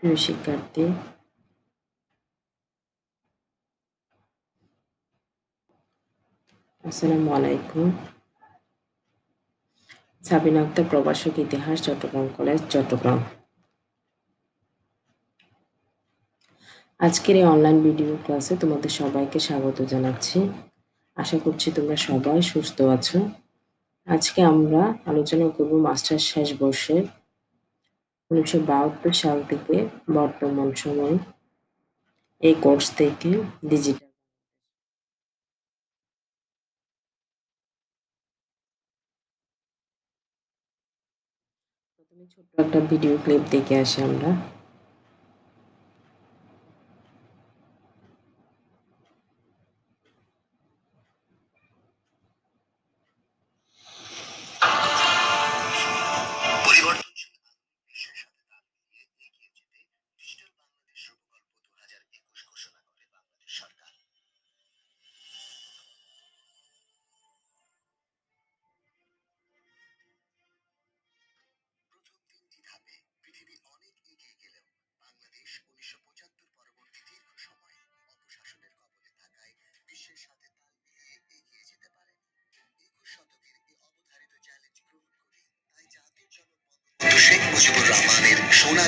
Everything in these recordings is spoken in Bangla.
প্রিয় শিক্ষার্থী আসসালাম আলাইকুম সাবিনা প্রবাসক ইতিহাস চট্টগ্রাম কলেজ চট্টগ্রাম আজকের এই অনলাইন ভিডিও ক্লাসে তোমাদের সবাইকে স্বাগত জানাচ্ছি আশা করছি তোমরা সবাই সুস্থ আছো আজকে আমরা আলোচনা করব মাস্টার শেষ বর্ষের উনিশশো সাল থেকে বর্তমান সময় এই কোর্স থেকে ডিজিটাল ছোট্ট একটা ভিডিও ক্লিপ দেখে আসি আমরা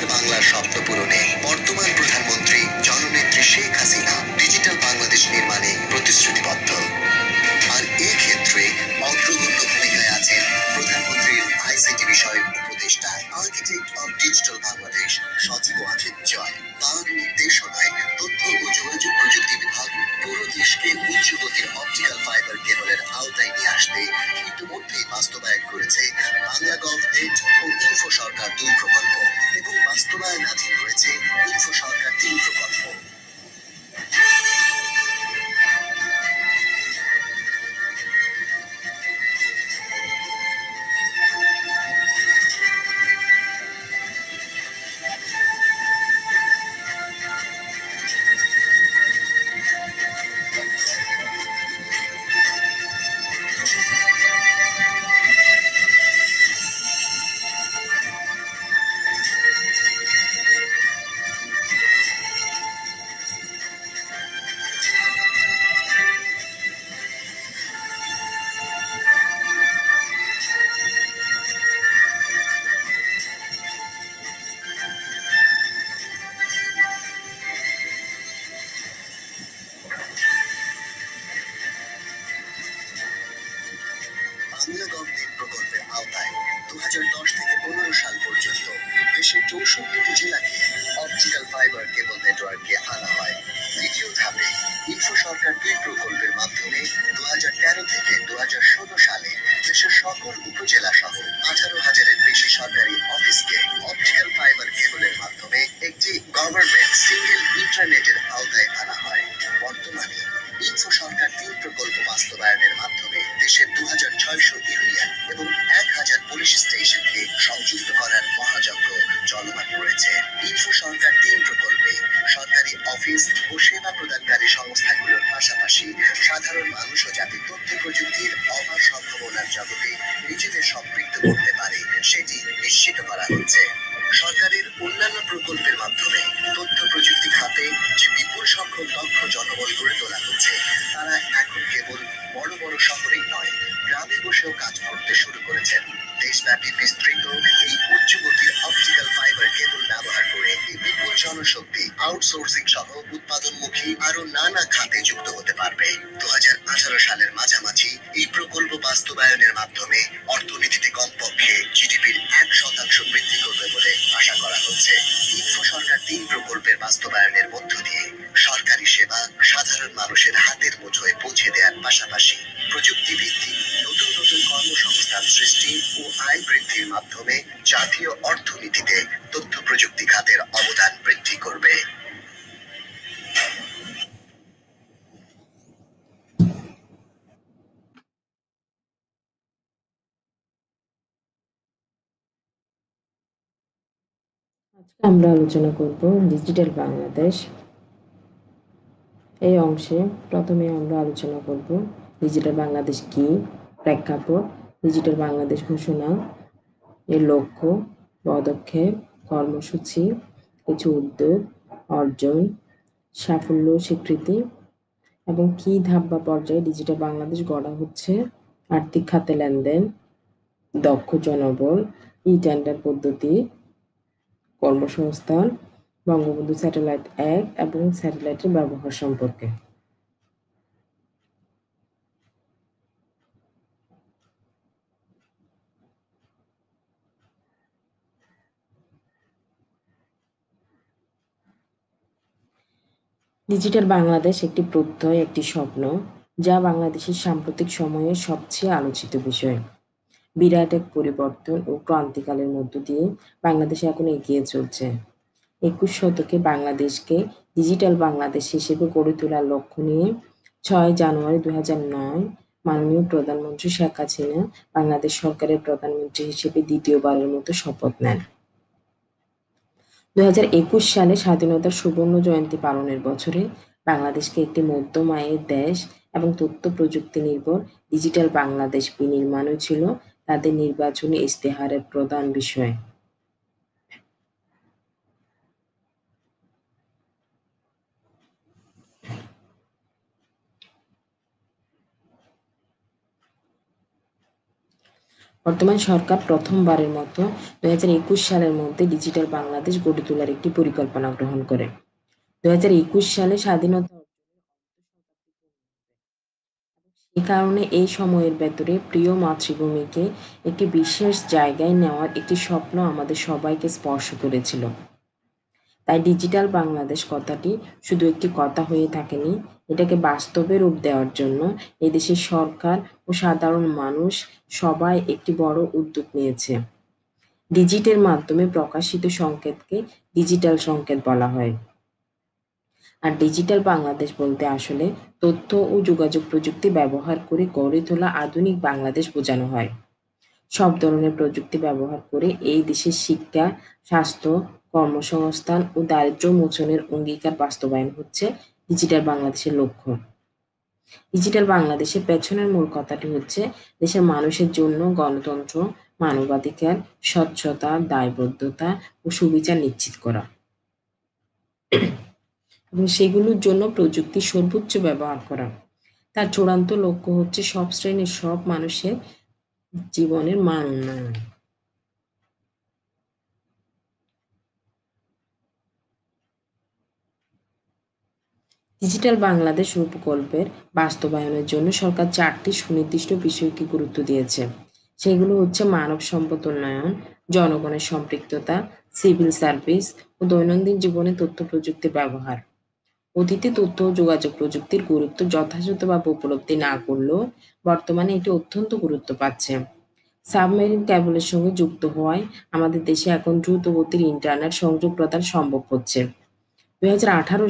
ডিজিটাল বাংলার স্বপ্ন পূরণে বর্তমান প্রধানমন্ত্রী জননেত্রী শেখ হাসিনা ডিজিটাল বাংলাদেশ নির্মাণে প্রতিশ্রুতিবদ্ধ পুলিশ স্টেশনকে সংযুক্ত করার মহাযজ্ঞ চলমান রয়েছে তিনশো সরকার তিন প্রকল্পে সরকারি অফিস ও আমরা আলোচনা করব ডিজিটাল বাংলাদেশ এই অংশে প্রথমে আমরা আলোচনা করব ডিজিটাল বাংলাদেশ কি প্রেক্ষাপট ডিজিটাল বাংলাদেশ ঘোষণা এর লক্ষ্য পদক্ষেপ কর্মসূচি কিছু উদ্যোগ অর্জন সাফল্য স্বীকৃতি এবং কি ধাপ বা পর্যায়ে ডিজিটাল বাংলাদেশ গড়া হচ্ছে আর্থিক খাতে লেনদেন দক্ষ জনবল ই টেন্ডার পদ্ধতি কর্মসংস্থান বঙ্গবন্ধু স্যাটেলাইট এক এবং স্যাটেলাইটের ব্যবহার সম্পর্কে ডিজিটাল বাংলাদেশ একটি প্রত্যয় একটি স্বপ্ন যা বাংলাদেশের সাম্প্রতিক সময়ে সবচেয়ে আলোচিত বিষয় বিরাট এক পরিবর্তন ও ক্রান্তিকালের মধ্য দিয়ে বাংলাদেশ এখন এগিয়ে চলছে একুশ শতকে বাংলাদেশকে ডিজিটাল বাংলাদেশ হিসেবে গড়ে তোলার লক্ষ্য নিয়ে ছয় জানুয়ারি দু নয় মাননীয় প্রধানমন্ত্রী শেখ হাসিনা বাংলাদেশ সরকারের প্রধানমন্ত্রী হিসেবে দ্বিতীয়বারের মতো শপথ নেন দু সালে স্বাধীনতার সুবর্ণ জয়ন্তী পালনের বছরে বাংলাদেশকে একটি মধ্যম আয়ের দেশ এবং তথ্য প্রযুক্তি নির্ভর ডিজিটাল বাংলাদেশ বিনির্মাণও ছিল তাদের নির্বাচনী ইশতেহারের প্রধান বিষয় বর্তমান সরকার প্রথমবারের মতো দু সালের মধ্যে ডিজিটাল বাংলাদেশ গড়ে তোলার একটি পরিকল্পনা গ্রহণ করে দু সালে স্বাধীনতা এ কারণে এই সময়ের ভেতরে প্রিয় মাতৃভূমিকে একটি বিশেষ জায়গায় নেওয়ার একটি স্বপ্ন আমাদের সবাইকে স্পর্শ করেছিল তাই ডিজিটাল বাংলাদেশ কথাটি শুধু একটি কথা হয়ে থাকেনি এটাকে বাস্তবে রূপ দেওয়ার জন্য এদেশের সরকার ও সাধারণ মানুষ সবাই একটি বড় উদ্যোগ নিয়েছে ডিজিটের মাধ্যমে প্রকাশিত সংকেতকে ডিজিটাল সংকেত বলা হয় আর ডিজিটাল বাংলাদেশ বলতে আসলে তথ্য ও যোগাযোগ প্রযুক্তি ব্যবহার করে গড়ে তোলা আধুনিক বাংলাদেশ বোঝানো হয় সব ধরনের প্রযুক্তি ব্যবহার করে এই দেশের শিক্ষা স্বাস্থ্য কর্মসংস্থান ও দারিদ্র মোচনের অঙ্গীকার বাস্তবায়ন হচ্ছে ডিজিটাল বাংলাদেশের লক্ষ্য ডিজিটাল বাংলাদেশের পেছনের মূল কথাটি হচ্ছে দেশের মানুষের জন্য গণতন্ত্র মানবাধিকার স্বচ্ছতা দায়বদ্ধতা ও সুবিচার নিশ্চিত করা এবং সেগুলোর জন্য প্রযুক্তি সর্বোচ্চ ব্যবহার করা তার চূড়ান্ত লক্ষ্য হচ্ছে সব শ্রেণীর সব মানুষের জীবনের মান উন্নয়ন ডিজিটাল বাংলাদেশ প্রকল্পের বাস্তবায়নের জন্য সরকার চারটি সুনির্দিষ্ট বিষয়কে গুরুত্ব দিয়েছে সেগুলো হচ্ছে মানব সম্পদ উন্নয়ন জনগণের সম্পৃক্ততা সিভিল সার্ভিস ও দৈনন্দিন জীবনে তথ্য প্রযুক্তির ব্যবহার অতীতে তথ্য ও যোগাযোগ প্রযুক্তির গুরুত্ব যথাযথভাবে উপলব্ধি না করলেও বর্তমানে এটি অত্যন্ত গুরুত্ব পাচ্ছে সাবমেরিন ক্যাবলের সঙ্গে যুক্ত হওয়ায় আমাদের দেশে এখন দ্রুত গতির ইন্টারনেট সংযোগ প্রদান সম্ভব হচ্ছে দুই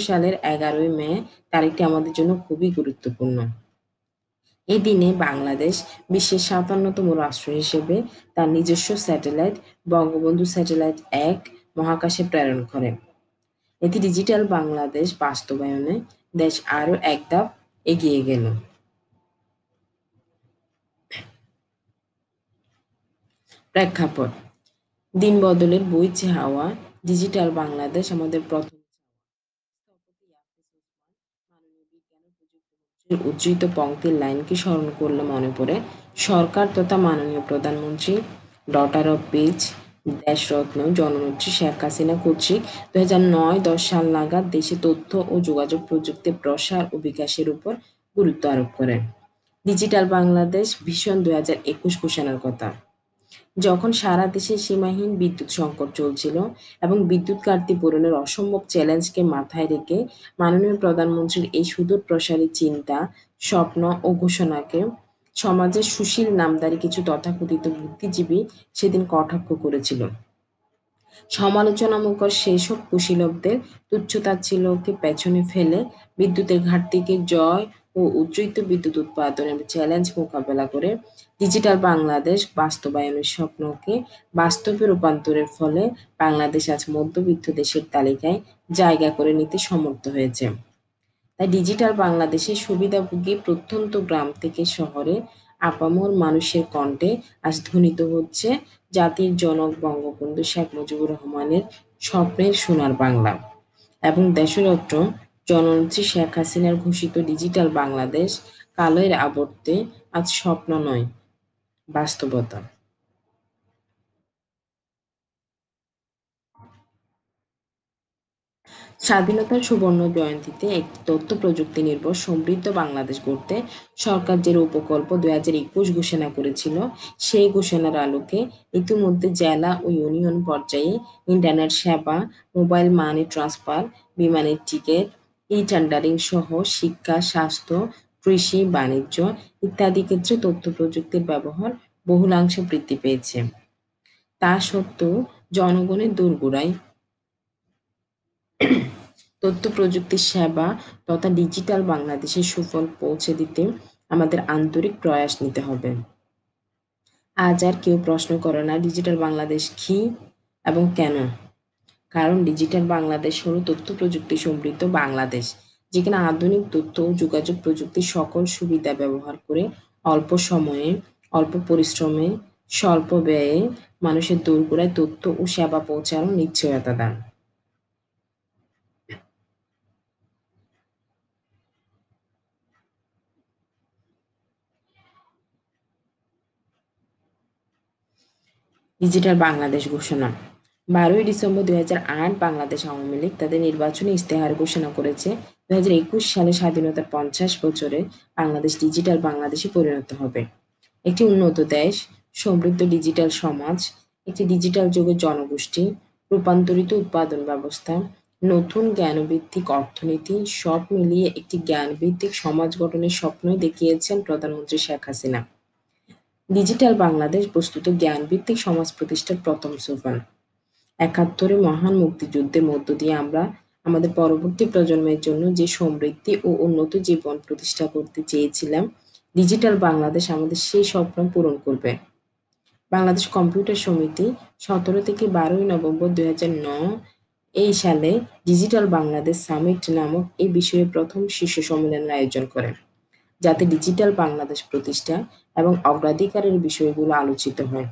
সালের এগারোই মে তারিখটি আমাদের জন্য খুবই গুরুত্বপূর্ণ এই দিনে বাংলাদেশ বিশ্বের সাতান্নতম রাষ্ট্র হিসেবে তার নিজস্ব স্যাটেলাইট বঙ্গবন্ধু স্যাটেলাইট এক মহাকাশে প্রেরণ করে এতে ডিজিটাল বাংলাদেশ বাস্তবায়নে দেশ আরও এক ধাপ এগিয়ে গেল প্রেক্ষাপট দিন বদলের বই হাওয়া ডিজিটাল বাংলাদেশ আমাদের প্রথম উজ্জিত পঙ্ক্তির লাইনকে স্মরণ করলে মনে পড়ে সরকার তথা মাননীয় প্রধানমন্ত্রী ডটার অফ পিচ দেশরত্ন জননেত্রী শেখ হাসিনা কর্তৃক দু হাজার নয় দশ সাল নাগাদ দেশে তথ্য ও যোগাযোগ প্রযুক্তির প্রসার ও বিকাশের উপর গুরুত্ব আরোপ করেন ডিজিটাল বাংলাদেশ ভীষণ দু হাজার একুশ ঘোষণার কথা যখন সারা দেশে সীমাহীন বিদ্যুৎ সংকট চলছিল এবং বিদ্যুৎ কার্তি পূরণের অসম্ভব চ্যালেঞ্জকে মাথায় রেখে মাননীয় প্রধানমন্ত্রীর এই সুদূর প্রসারী চিন্তা স্বপ্ন ও ঘোষণাকে সমাজের সুশীল নামদারি কিছু তথাকথিত বুদ্ধিজীবী সেদিন কটাক্ষ করেছিল সমালোচনামূলক সেসব কুশীলবদের কে পেছনে ফেলে বিদ্যুতের ঘাটতিকে জয় ও উজ্জ্বিত বিদ্যুৎ উৎপাদনের চ্যালেঞ্জ মোকাবেলা করে ডিজিটাল বাংলাদেশ বাস্তবায়নের স্বপ্নকে বাস্তবে রূপান্তরের ফলে বাংলাদেশ আজ মধ্যবিত্ত দেশের তালিকায় জায়গা করে নিতে সমর্থ হয়েছে তাই ডিজিটাল বাংলাদেশের সুবিধাভোগী প্রত্যন্ত গ্রাম থেকে শহরে আপামর মানুষের কণ্ঠে আজ ধ্বনিত হচ্ছে জাতির জনক বঙ্গবন্ধু শেখ মুজিবুর রহমানের স্বপ্নের সোনার বাংলা এবং দেশরত্ন জননেত্রী শেখ হাসিনার ঘোষিত ডিজিটাল বাংলাদেশ কালের আবর্তে আজ স্বপ্ন নয় বাস্তবতা স্বাধীনতার সুবর্ণ জয়ন্তীতে একটি তথ্য প্রযুক্তি নির্ভর সমৃদ্ধ বাংলাদেশ গড়তে সরকার যে উপকল্প দুই হাজার একুশ ঘোষণা করেছিল সেই ঘোষণার আলোকে ইতিমধ্যে জেলা ও ইউনিয়ন পর্যায়ে ইন্টারনেট সেবা মোবাইল মানি ট্রান্সফার বিমানের টিকিট ই টেন্ডারিং সহ শিক্ষা স্বাস্থ্য কৃষি বাণিজ্য ইত্যাদি ক্ষেত্রে তথ্য প্রযুক্তির ব্যবহার বহুলাংশে বৃদ্ধি পেয়েছে তা সত্ত্বেও জনগণের দোরগোড়ায় তথ্য প্রযুক্তি সেবা তথা ডিজিটাল বাংলাদেশের সুফল পৌঁছে দিতে আমাদের আন্তরিক প্রয়াস নিতে হবে আজ আর কেউ প্রশ্ন করে না ডিজিটাল বাংলাদেশ কি এবং কেন কারণ ডিজিটাল বাংলাদেশ হল তথ্য প্রযুক্তি সমৃদ্ধ বাংলাদেশ যেখানে আধুনিক তথ্য ও যোগাযোগ প্রযুক্তির সকল সুবিধা ব্যবহার করে অল্প সময়ে অল্প পরিশ্রমে স্বল্প ব্যয়ে মানুষের করায় তথ্য ও সেবা পৌঁছানোর নিশ্চয়তা দান ডিজিটাল বাংলাদেশ ঘোষণা বারোই ডিসেম্বর দুই আট বাংলাদেশ আওয়ামী লীগ তাদের নির্বাচনী ইস্তেহার ঘোষণা করেছে দুই হাজার একুশ সালে স্বাধীনতার পঞ্চাশ বছরে বাংলাদেশ ডিজিটাল বাংলাদেশে পরিণত হবে একটি উন্নত দেশ সমৃদ্ধ ডিজিটাল সমাজ একটি ডিজিটাল যুগের জনগোষ্ঠী রূপান্তরিত উৎপাদন ব্যবস্থা নতুন জ্ঞানভিত্তিক অর্থনীতি সব মিলিয়ে একটি জ্ঞানভিত্তিক সমাজ গঠনের স্বপ্নই দেখিয়েছেন প্রধানমন্ত্রী শেখ হাসিনা ডিজিটাল বাংলাদেশ বস্তুত জ্ঞানভিত্তিক সমাজ প্রতিষ্ঠার প্রথম সোপান একাত্তরে মহান মুক্তিযুদ্ধের মধ্য দিয়ে আমরা আমাদের পরবর্তী প্রজন্মের জন্য যে সমৃদ্ধি ও উন্নত জীবন প্রতিষ্ঠা করতে চেয়েছিলাম ডিজিটাল বাংলাদেশ আমাদের সেই স্বপ্ন পূরণ করবে বাংলাদেশ কম্পিউটার সমিতি সতেরো থেকে বারোই নভেম্বর দুই এই সালে ডিজিটাল বাংলাদেশ সামিট নামক এই বিষয়ে প্রথম শীর্ষ সম্মেলনের আয়োজন করেন যাতে ডিজিটাল বাংলাদেশ প্রতিষ্ঠা এবং অগ্রাধিকারের বিষয়গুলো আলোচিত হয়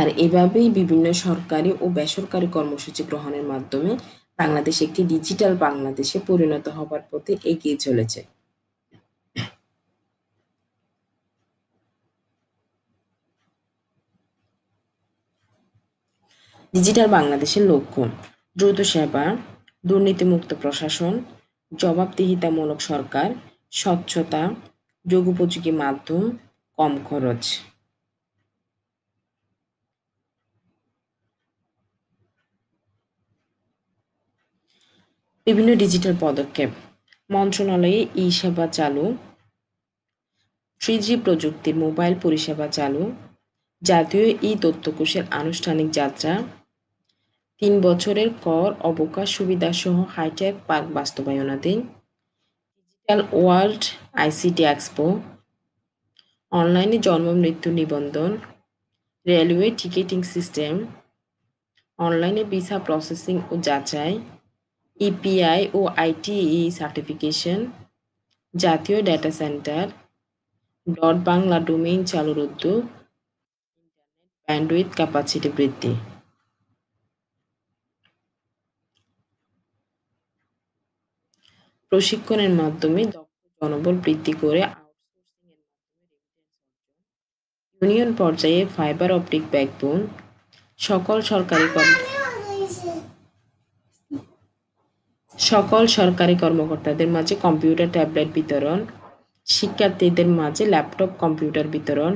আর এভাবেই বিভিন্ন সরকারি ও বেসরকারি কর্মসূচি গ্রহণের মাধ্যমে বাংলাদেশ একটি ডিজিটাল বাংলাদেশে পরিণত হবার পথে এগিয়ে চলেছে ডিজিটাল বাংলাদেশের লক্ষ্য দ্রুত সেবা দুর্নীতিমুক্ত প্রশাসন জবাবদিহিতামূলক সরকার স্বচ্ছতা যোগোপযোগী মাধ্যম কম খরচ বিভিন্ন ডিজিটাল পদক্ষেপ মন্ত্রণালয়ে ই সেবা চালু থ্রি জি প্রযুক্তির মোবাইল পরিষেবা চালু জাতীয় ই তথ্যকোষের আনুষ্ঠানিক যাত্রা তিন বছরের কর অবকাশ সুবিধাসহ হাইটেক পার্ক বাস্তবায়নাধীন ওয়ার্ল্ড আইসিটি এক্সপো অনলাইনে জন্ম মৃত্যু নিবন্ধন রেলওয়ে টিকিটিং সিস্টেম অনলাইনে ভিসা প্রসেসিং ও যাচাই ইপিআই e ও আইটিই সার্টিফিকেশন e জাতীয় data centre dot Bangla domain চালুর উদ্যোগ ব্যান্ডউইথ ক্যাপাসিটি বৃদ্ধি প্রশিক্ষণের মাধ্যমে দক্ষ জনবল বৃদ্ধি করে আউটসোর্সিং এর মাধ্যমে ইউনিয়ন পর্যায়ে ফাইবার অপটিক ব্যাকবোন সকল সরকারি সকল সরকারি কর্মকর্তাদের মাঝে কম্পিউটার ট্যাবলেট বিতরণ শিক্ষার্থীদের মাঝে ল্যাপটপ কম্পিউটার বিতরণ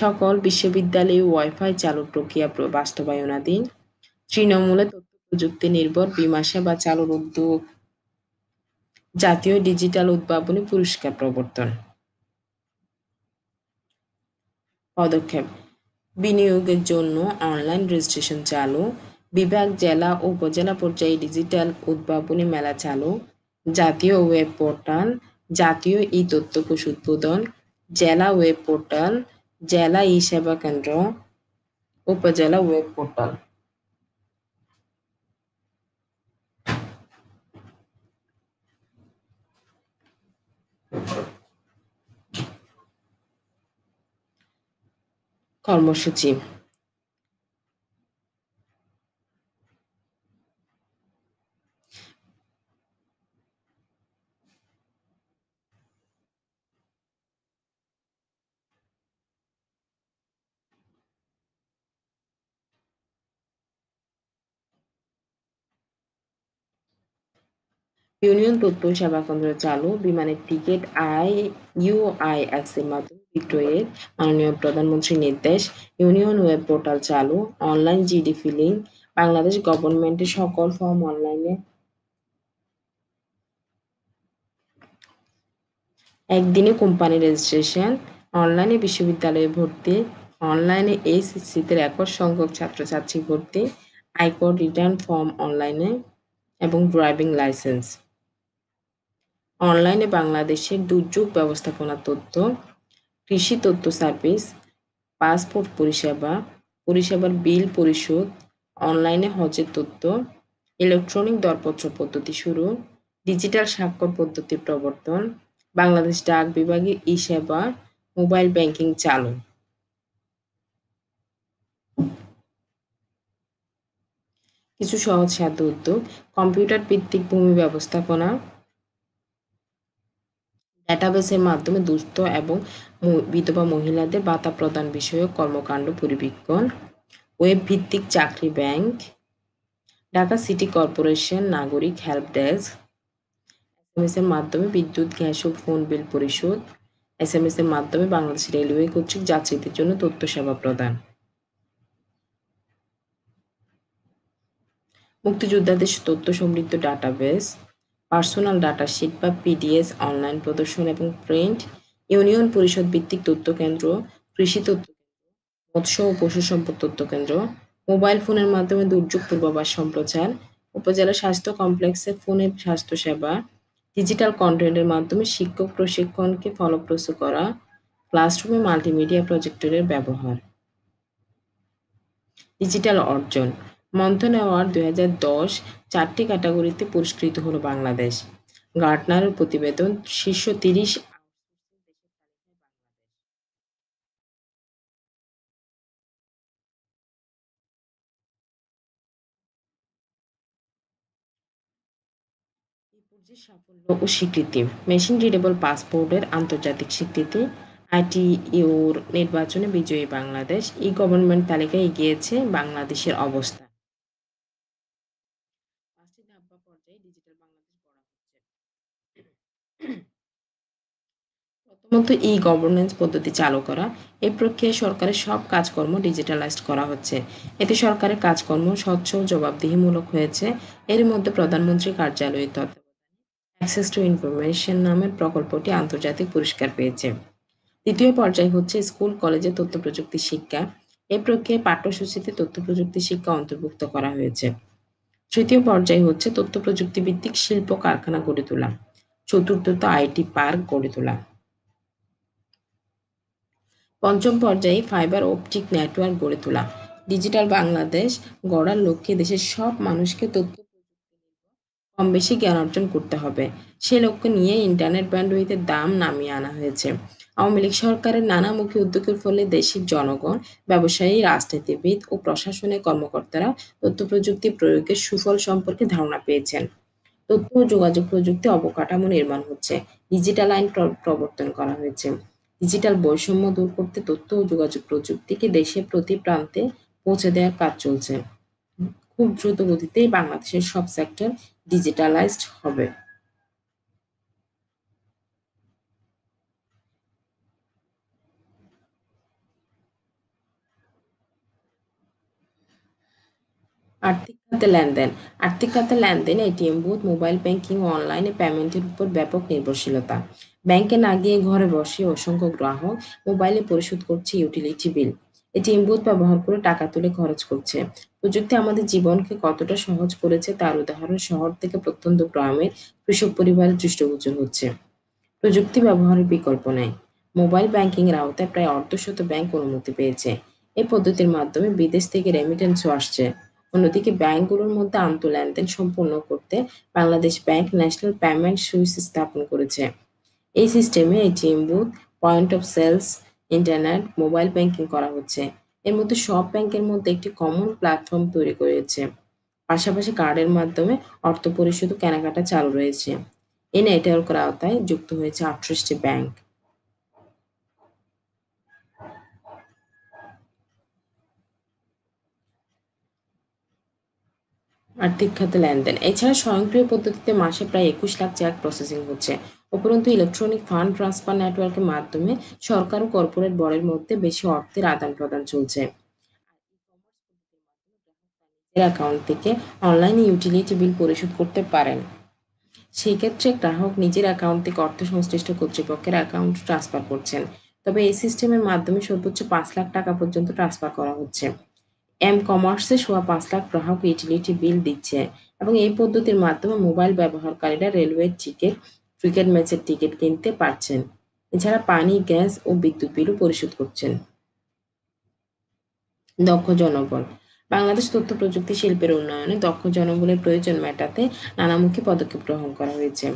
সকল বিশ্ববিদ্যালয়ে ওয়াইফাই চালু প্রক্রিয়া বাস্তবায়নাধীন তৃণমূলে তথ্য প্রযুক্তি নির্ভর বিমা সেবা চালুর উদ্যোগ জাতীয় ডিজিটাল উদ্ভাবনী পুরস্কার প্রবর্তন পদক্ষেপ বিনিয়োগের জন্য অনলাইন রেজিস্ট্রেশন চালু বিভাগ জেলা উপজেলা পর্যায়ে ডিজিটাল উদ্ভাবনী মেলা চালু জাতীয় ওয়েব পোর্টাল জাতীয় ই তথ্যকোষ উদ্বোধন জেলা ওয়েব পোর্টাল জেলা ই সেবা কেন্দ্র উপজেলা ওয়েব পোর্টাল কর্মসূচি ইউনিয়ন তথ্য সেবা কেন্দ্র চালু বিমানের টিকিট আই ইউআইএস এর মাধ্যমে বিক্রয়ের মাননীয় প্রধানমন্ত্রীর নির্দেশ ইউনিয়ন ওয়েব পোর্টাল চালু অনলাইন জিডি ফিলিং বাংলাদেশ গভর্নমেন্টের সকল ফর্ম অনলাইনে একদিনে কোম্পানি রেজিস্ট্রেশন অনলাইনে বিশ্ববিদ্যালয়ে ভর্তি অনলাইনে এইচএসসিতে রেকর্ড সংখ্যক ছাত্রছাত্রী ভর্তি আয়কর রিটার্ন ফর্ম অনলাইনে এবং ড্রাইভিং লাইসেন্স অনলাইনে বাংলাদেশের দুর্যোগ ব্যবস্থাপনা তথ্য কৃষি তথ্য সার্ভিস পাসপোর্ট পরিষেবা পরিষেবার বিল পরিশোধ অনলাইনে হজের তথ্য ইলেকট্রনিক দরপত্র পদ্ধতি শুরু ডিজিটাল স্বাক্ষর পদ্ধতির প্রবর্তন বাংলাদেশ ডাক বিভাগে ই সেবা মোবাইল ব্যাংকিং চালু কিছু সহজ সাধ্য উদ্যোগ কম্পিউটার ভিত্তিক ভূমি ব্যবস্থাপনা ডেটাবেসের মাধ্যমে দুস্থ এবং বিধবা মহিলাদের ভাতা প্রদান বিষয়ক কর্মকাণ্ড পরিবীক্ষণ ওয়েব ভিত্তিক চাকরি ব্যাংক ঢাকা সিটি কর্পোরেশন নাগরিক হেল্প ডেস্ক এস এর মাধ্যমে বিদ্যুৎ গ্যাস ও ফোন বিল পরিশোধ এস এম এস এর মাধ্যমে বাংলাদেশ রেলওয়ে কর্তৃক যাত্রীদের জন্য তথ্য সেবা প্রদান মুক্তিযোদ্ধাদের তথ্য সমৃদ্ধ ডাটাবেস পার্সোনাল ডাটা শিট বা পিডিএস অনলাইন প্রদর্শন এবং প্রিন্ট ইউনিয়ন পরিষদ ভিত্তিক তথ্য কেন্দ্র কৃষি তথ্য মৎস্য ও পশু সম্পদ তথ্য কেন্দ্র মোবাইল ফোনের মাধ্যমে দুর্যোগ পূর্বাভাস সম্প্রচার উপজেলা স্বাস্থ্য কমপ্লেক্সে ফোনের স্বাস্থ্যসেবা ডিজিটাল কন্টেন্টের মাধ্যমে শিক্ষক প্রশিক্ষণকে ফলপ্রসূ করা ক্লাসরুমে মাল্টিমিডিয়া প্রজেক্টরের ব্যবহার ডিজিটাল অর্জন মন্থন অ্যাওয়ার্ড দুই হাজার দশ চারটি ক্যাটাগরিতে পুরস্কৃত হলো বাংলাদেশ গার্টনারের প্রতিবেদন শীর্ষ তিরিশ সাফল্য ও স্বীকৃতি মেশিন রিডেবল পাসপোর্টের আন্তর্জাতিক স্বীকৃতি আইটিইউর নির্বাচনে বিজয়ী বাংলাদেশ ই গভর্নমেন্ট তালিকায় এগিয়েছে বাংলাদেশের অবস্থা প্রথমত ই গভর্নেন্স পদ্ধতি চালু করা এই প্রক্রিয়ায় সরকারের সব কাজকর্ম ডিজিটালাইজড করা হচ্ছে এতে সরকারের কাজকর্ম স্বচ্ছ ও জবাবদিহিমূলক হয়েছে এর মধ্যে প্রধানমন্ত্রী কার্যালয়ের তত্ত্বাবধানে অ্যাক্সেস টু ইনফরমেশন নামের প্রকল্পটি আন্তর্জাতিক পুরস্কার পেয়েছে দ্বিতীয় পর্যায় হচ্ছে স্কুল কলেজে তথ্য প্রযুক্তি শিক্ষা এই প্রক্রিয়ায় পাঠ্যসূচিতে তথ্য প্রযুক্তি শিক্ষা অন্তর্ভুক্ত করা হয়েছে তৃতীয় পর্যায় হচ্ছে তথ্য প্রযুক্তি ভিত্তিক শিল্প কারখানা গড়ে তোলা চতুর্থত আইটি পার্ক গড়ে তোলা পঞ্চম পর্যায়ে ফাইবার অপটিক নেটওয়ার্ক গড়ে তোলা ডিজিটাল বাংলাদেশ গড়ার লক্ষ্যে দেশের সব মানুষকে তথ্য কম বেশি জ্ঞান অর্জন করতে হবে সে লক্ষ্য নিয়ে ইন্টারনেট ব্যান্ডউইথের দাম নামিয়ে আনা হয়েছে আওয়ামী লীগ সরকারের নানামুখী উদ্যোগের ফলে দেশের জনগণ ব্যবসায়ী রাজনীতিবিদ ও প্রশাসনের কর্মকর্তারা তথ্য প্রযুক্তি প্রয়োগের সুফল সম্পর্কে ধারণা পেয়েছেন তথ্য ও যোগাযোগ প্রযুক্তি অবকাঠামো নির্মাণ হচ্ছে ডিজিটাল আইন প্রবর্তন করা হয়েছে ডিজিটাল বৈষম্য দূর করতে তথ্য ও যোগাযোগ প্রযুক্তিকে দেশের প্রতি প্রান্তে পৌঁছে দেওয়ার কাজ চলছে খুব দ্রুত গতিতেই বাংলাদেশের সব সেক্টর ডিজিটালাইজড হবে আর্থিক খাতে লেনদেন আর্থিক খাতে লেনদেন এটিএম বুথ মোবাইল ব্যাংকিং অনলাইনে পেমেন্টের উপর ব্যাপক নির্ভরশীলতা ব্যাংকে না গিয়ে ঘরে বসে অসংখ্য গ্রাহক মোবাইলে পরিশোধ করছে ইউটিলিটি বিল এটিএম বুথ ব্যবহার করে টাকা তুলে খরচ করছে প্রযুক্তি আমাদের জীবনকে কতটা সহজ করেছে তার উদাহরণ শহর থেকে প্রত্যন্ত গ্রামের কৃষক পরিবারের দৃষ্টিগোচর হচ্ছে প্রযুক্তি ব্যবহারের বিকল্প নেই মোবাইল ব্যাংকিং এর আওতায় প্রায় অর্ধশত ব্যাংক অনুমতি পেয়েছে এই পদ্ধতির মাধ্যমে বিদেশ থেকে রেমিটেন্সও আসছে অন্যদিকে ব্যাংকগুলোর মধ্যে আন্তঃ লেনদেন সম্পূর্ণ করতে Bangladesh bank national payment switch স্থাপন করেছে এই সিস্টেমে ATM booth point of sales internet mobile banking করা হচ্ছে এর মধ্যে সব ব্যাংকের মধ্যে একটি কমন প্ল্যাটফর্ম তৈরি করেছে পাশাপাশি কার্ডের মাধ্যমে অর্থ পরিশোধ কেনাকাটা চালু রয়েছে এই নেটওয়ার্কের আওতায় যুক্ত হয়েছে আটত্রিশটি ব্যাংক আর্থিক খাতে লেনদেন এছাড়া স্বয়ংক্রিয় পদ্ধতিতে মাসে প্রায় একুশ লাখ চেক প্রসেসিং হচ্ছে উপরন্তু ইলেকট্রনিক ফান্ড ট্রান্সফার নেটওয়ার্কের মাধ্যমে সরকার ও কর্পোরেট বড়ের মধ্যে বেশি অর্থের আদান প্রদান চলছে অ্যাকাউন্ট থেকে অনলাইনে ইউটিলিটি বিল পরিশোধ করতে পারেন সেই ক্ষেত্রে গ্রাহক নিজের অ্যাকাউন্ট থেকে অর্থ সংশ্লিষ্ট কর্তৃপক্ষের অ্যাকাউন্ট ট্রান্সফার করছেন তবে এই সিস্টেমের মাধ্যমে সর্বোচ্চ পাঁচ লাখ টাকা পর্যন্ত ট্রান্সফার করা হচ্ছে এম কমার্সে সোয়া পাঁচ লাখ গ্রাহক ইউটিলিটি বিল দিচ্ছে এবং এই পদ্ধতির মাধ্যমে মোবাইল ব্যবহারকারীরা রেলওয়ে টিকিট ক্রিকেট ম্যাচের টিকিট কিনতে পারছেন এছাড়া পানি গ্যাস ও বিদ্যুৎ বিলও পরিশোধ করছেন দক্ষ জনবল বাংলাদেশ তথ্য প্রযুক্তি শিল্পের উন্নয়নে দক্ষ জনবলের প্রয়োজন মেটাতে নানামুখী পদক্ষেপ গ্রহণ করা হয়েছে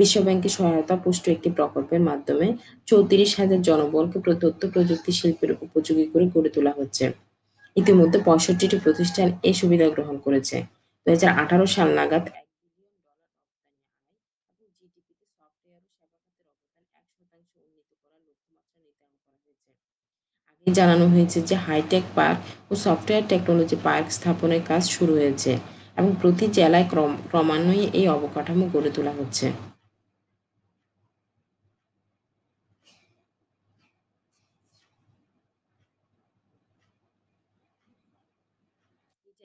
বিশ্বব্যাংকের সহায়তা পুষ্ট একটি প্রকল্পের মাধ্যমে চৌত্রিশ হাজার জনবলকে তথ্য প্রযুক্তি শিল্পের উপযোগী করে গড়ে তোলা হচ্ছে ইতিমধ্যে পঁয়ষট্টিটি প্রতিষ্ঠান এই সুবিধা গ্রহণ করেছে দু সাল নাগাদ জানানো হয়েছে যে হাইটেক পার্ক ও সফটওয়্যার টেকনোলজি পার্ক স্থাপনের কাজ শুরু হয়েছে এবং প্রতি জেলায় ক্রমান্বয়ে এই অবকাঠামো গড়ে তোলা হচ্ছে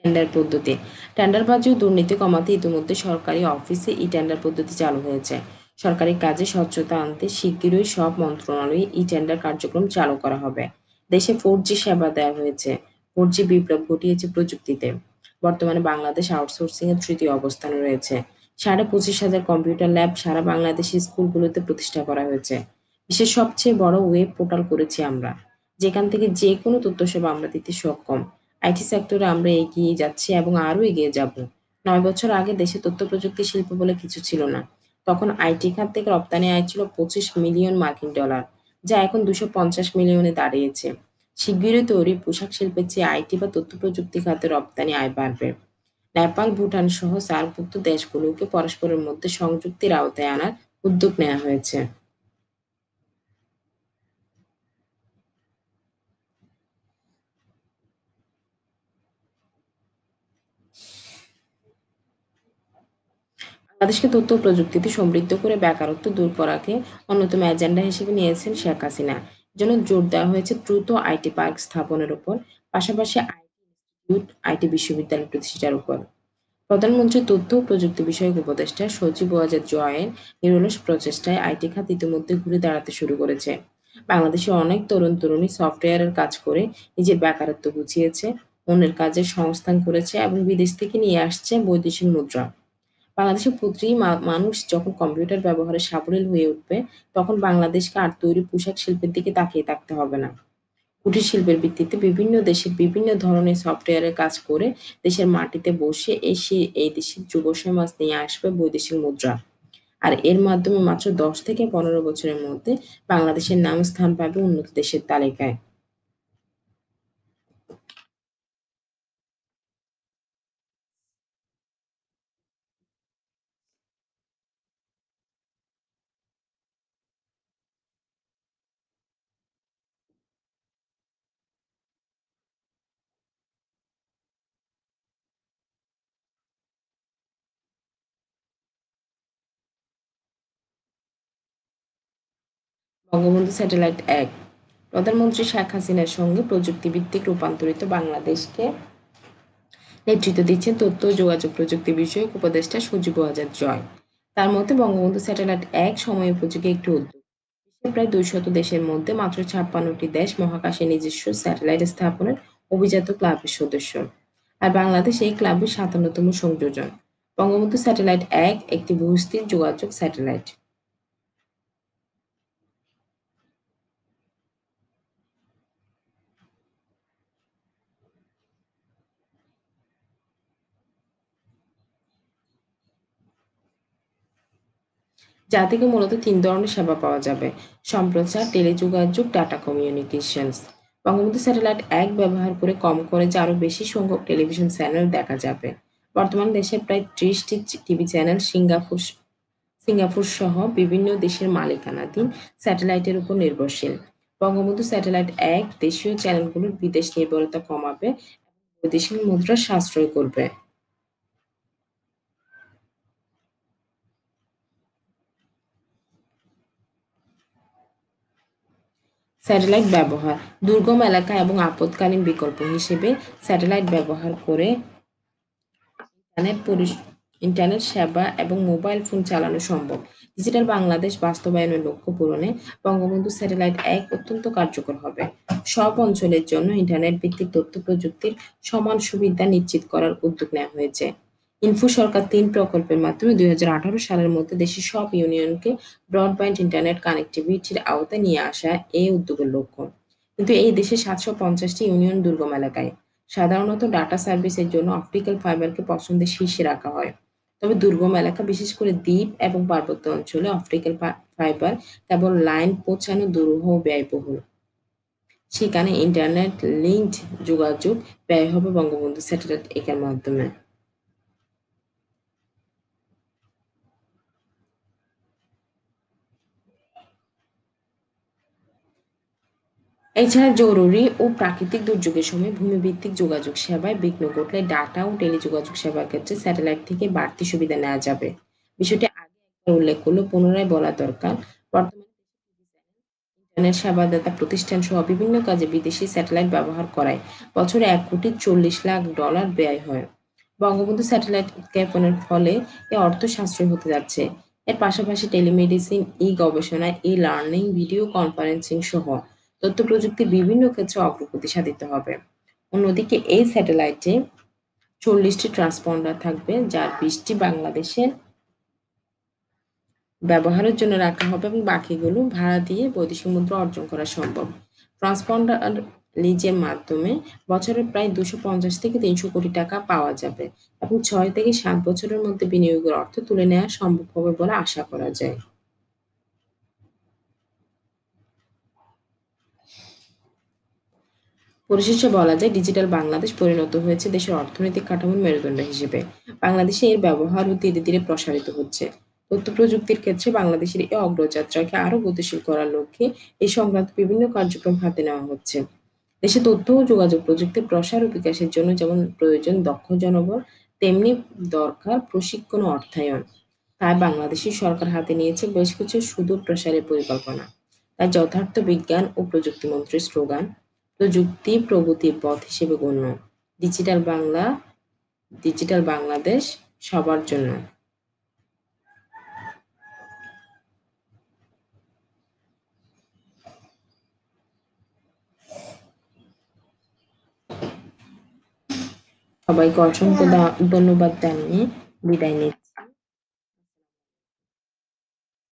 টেন্ডার পদ্ধতি টেন্ডারবাজি ও দুর্নীতি কমাতে ইতিমধ্যে সরকারি অফিসে ই টেন্ডার পদ্ধতি চালু হয়েছে সরকারি কাজে স্বচ্ছতা আনতে শিগগিরই সব মন্ত্রণালয়ে ই টেন্ডার কার্যক্রম চালু করা হবে দেশে ফোর জি সেবা দেওয়া হয়েছে ফোর জি বিপ্লব ঘটিয়েছে প্রযুক্তিতে বর্তমানে বাংলাদেশ আউটসোর্সিং এর তৃতীয় অবস্থানে রয়েছে সাড়ে পঁচিশ হাজার কম্পিউটার ল্যাব সারা বাংলাদেশের স্কুলগুলোতে প্রতিষ্ঠা করা হয়েছে বিশ্বের সবচেয়ে বড় ওয়েব পোর্টাল করেছি আমরা যেখান থেকে যে কোনো তথ্য সেবা আমরা দিতে সক্ষম আইটি সেক্টরে আমরা এগিয়ে যাচ্ছি এবং আরও এগিয়ে যাব। নয় বছর আগে দেশে তথ্য প্রযুক্তি শিল্প বলে কিছু ছিল না। তখন আইটি খাত থেকে রপ্তানি আয় ছিল পঁচিশ মিলিয়ন মার্কিন ডলার, যা এখন দুশো পঞ্চাশ মিলিয়নে দাঁড়িয়েছে। শিগগিরই তৈরি পোশাক শিল্পের চেয়ে আইটি বা তথ্য প্রযুক্তি খাতে রপ্তানি আয় বাড়বে। নেপাল, ভুটান সহ সার্কভুক্ত দেশগুলোকে পরস্পরের মধ্যে সংযুক্তির আওতায় আনার উদ্যোগ নেওয়া হয়েছে। বাংলাদেশকে তথ্য প্রযুক্তিতে সমৃদ্ধ করে বেকারত্ব দূর করাকে অন্যতম এজেন্ডা হিসেবে নিয়েছেন শেখ হাসিনা জন্য জোর দেওয়া হয়েছে দ্রুত আইটি পার্ক স্থাপনের উপর পাশাপাশি আইটি ইনস্টিটিউট আইটি বিশ্ববিদ্যালয় প্রতিষ্ঠার উপর প্রধানমন্ত্রী তথ্য প্রযুক্তি বিষয়ক উপদেষ্টা সচিব ওয়াজেদ জয়ের নিরলস প্রচেষ্টায় আইটি খাত ইতিমধ্যে ঘুরে দাঁড়াতে শুরু করেছে বাংলাদেশে অনেক তরুণ তরুণী সফটওয়্যারের কাজ করে নিজের বেকারত্ব গুছিয়েছে অন্যের কাজে সংস্থান করেছে এবং বিদেশ থেকে নিয়ে আসছে বৈদেশিক মুদ্রা বাংলাদেশের প্রতি মানুষ যখন কম্পিউটার ব্যবহারে সাবলীল হয়ে উঠবে তখন বাংলাদেশকে আর তৈরি পোশাক শিল্পের দিকে তাকিয়ে থাকতে হবে না কুটির শিল্পের ভিত্তিতে বিভিন্ন দেশের বিভিন্ন ধরনের সফটওয়্যারের কাজ করে দেশের মাটিতে বসে এসে এই দেশের যুব সমাজ নিয়ে আসবে বৈদেশিক মুদ্রা আর এর মাধ্যমে মাত্র দশ থেকে পনেরো বছরের মধ্যে বাংলাদেশের নাম স্থান পাবে উন্নত দেশের তালিকায় বঙ্গবন্ধু স্যাটেলাইট এক প্রধানমন্ত্রী শেখ হাসিনার সঙ্গে প্রযুক্তিভিত্তিক রূপান্তরিত বাংলাদেশকে নেতৃত্ব দিচ্ছেন তথ্য ও যোগাযোগ প্রযুক্তি বিষয়ক উপদেষ্টা সজীব আজাদ জয় তার মধ্যে বঙ্গবন্ধু স্যাটেলাইট এক সময় উপযোগী একটি উদ্যোগ প্রায় দুই শত দেশের মধ্যে মাত্র ছাপ্পান্নটি দেশ মহাকাশে নিজস্ব স্যাটেলাইট স্থাপনের অভিজাত ক্লাবের সদস্য আর বাংলাদেশ এই ক্লাবের সাতান্নতম সংযোজন বঙ্গবন্ধু স্যাটেলাইট এক একটি বহুস্থির যোগাযোগ স্যাটেলাইট যা থেকে মূলত তিন ধরনের সেবা পাওয়া যাবে সম্প্রচার টেলিযোগাযোগ ডাটা কমিউনিকেশনস বঙ্গবন্ধু স্যাটেলাইট এক ব্যবহার করে কম করে যে আরও বেশি সংখ্যক টেলিভিশন চ্যানেল দেখা যাবে বর্তমান দেশে প্রায় ত্রিশটি টিভি চ্যানেল সিঙ্গাপুর সিঙ্গাপুর সহ বিভিন্ন দেশের মালিকানাধীন স্যাটেলাইটের উপর নির্ভরশীল বঙ্গবন্ধু স্যাটেলাইট এক দেশীয় চ্যানেলগুলোর বিদেশ নির্ভরতা কমাবে বৈদেশিক মুদ্রা সাশ্রয় করবে স্যাটেলাইট ব্যবহার দুর্গম এলাকা এবং আপদকালীন বিকল্প হিসেবে স্যাটেলাইট ব্যবহার করে ইন্টারনেট ইন্টারনেট সেবা এবং মোবাইল ফোন চালানো সম্ভব ডিজিটাল বাংলাদেশ বাস্তবায়নের লক্ষ্য পূরণে বঙ্গবন্ধু স্যাটেলাইট এক অত্যন্ত কার্যকর হবে সব অঞ্চলের জন্য ইন্টারনেট ভিত্তিক তথ্য প্রযুক্তির সমান সুবিধা নিশ্চিত করার উদ্যোগ নেওয়া হয়েছে ইনফো সরকার তিন প্রকল্পের মাধ্যমে দুই সালের মধ্যে দেশের সব ইউনিয়নকে ব্রডব্যান্ড ইন্টারনেট কানেক্টিভিটির আওতায় নিয়ে আসা এই উদ্যোগের লক্ষ্য কিন্তু এই দেশে সাতশো পঞ্চাশটি ইউনিয়ন দুর্গম এলাকায় সাধারণত ডাটা সার্ভিসের জন্য অপটিক্যাল ফাইবারকে পছন্দের শীর্ষে রাখা হয় তবে দুর্গম এলাকা বিশেষ করে দ্বীপ এবং পার্বত্য অঞ্চলে অপটিক্যাল ফাইবার কেবল লাইন পৌঁছানো দুরূহ ব্যয়বহুল সেখানে ইন্টারনেট লিঙ্কড যোগাযোগ ব্যয় হবে বঙ্গবন্ধু স্যাটেলাইট একের মাধ্যমে এছাড়া জরুরি ও প্রাকৃতিক দুর্যোগের সময় ভূমিভিত্তিক যোগাযোগ সেবায় বিঘ্ন ঘটলে ডাটা ও টেলিযোগাযোগ সেবার ক্ষেত্রে স্যাটেলাইট থেকে বাড়তি সুবিধা নেওয়া যাবে বিষয়টি আগে উল্লেখ করলেও পুনরায় বলা দরকার বর্তমানে সেবাদাতা প্রতিষ্ঠান সহ বিভিন্ন কাজে বিদেশি স্যাটেলাইট ব্যবহার করায় বছরে এক কোটি চল্লিশ লাখ ডলার ব্যয় হয় বঙ্গবন্ধু স্যাটেলাইট উৎক্ষেপণের ফলে এ অর্থ সাশ্রয় হতে যাচ্ছে এর পাশাপাশি টেলিমেডিসিন ই গবেষণা ই লার্নিং ভিডিও কনফারেন্সিং সহ তথ্য প্রযুক্তির বিভিন্ন ক্ষেত্রে অগ্রগতি সাধিত হবে অন্যদিকে এই স্যাটেলাইটে চল্লিশটি ট্রান্সপন্ডার থাকবে যার বিশটি বাংলাদেশে ব্যবহারের জন্য রাখা হবে এবং বাকিগুলো ভাড়া দিয়ে বৈদেশিক মুদ্রা অর্জন করা সম্ভব ট্রান্সপন্ডার লিজের মাধ্যমে বছরে প্রায় দুশো পঞ্চাশ থেকে তিনশো কোটি টাকা পাওয়া যাবে এবং ছয় থেকে সাত বছরের মধ্যে বিনিয়োগের অর্থ তুলে নেওয়া সম্ভব হবে বলে আশা করা যায় পরিশেষে বলা যায় ডিজিটাল বাংলাদেশ পরিণত হয়েছে দেশের অর্থনৈতিক কাঠামোর মেরুদণ্ড হিসেবে বাংলাদেশে এর ব্যবহারও ধীরে ধীরে প্রসারিত হচ্ছে তথ্য প্রযুক্তির ক্ষেত্রে বাংলাদেশের এই অগ্রযাত্রাকে আরও গতিশীল করার লক্ষ্যে এই সংক্রান্ত বিভিন্ন কার্যক্রম হাতে নেওয়া হচ্ছে দেশে তথ্য ও যোগাযোগ প্রযুক্তির প্রসার ও বিকাশের জন্য যেমন প্রয়োজন দক্ষ জনবল তেমনি দরকার প্রশিক্ষণ ও অর্থায়ন তাই বাংলাদেশি সরকার হাতে নিয়েছে বেশ কিছু সুদূর প্রসারের পরিকল্পনা তাই যথার্থ বিজ্ঞান ও প্রযুক্তি মন্ত্রীর স্লোগান যুক্তি প্রগতির পথ হিসেবে গণ্য ডিজিটাল বাংলা ডিজিটাল বাংলাদেশ সবার জন্য সবাইকে অসংখ্য ধন্যবাদ জানিয়ে বিদায় নিচ্ছি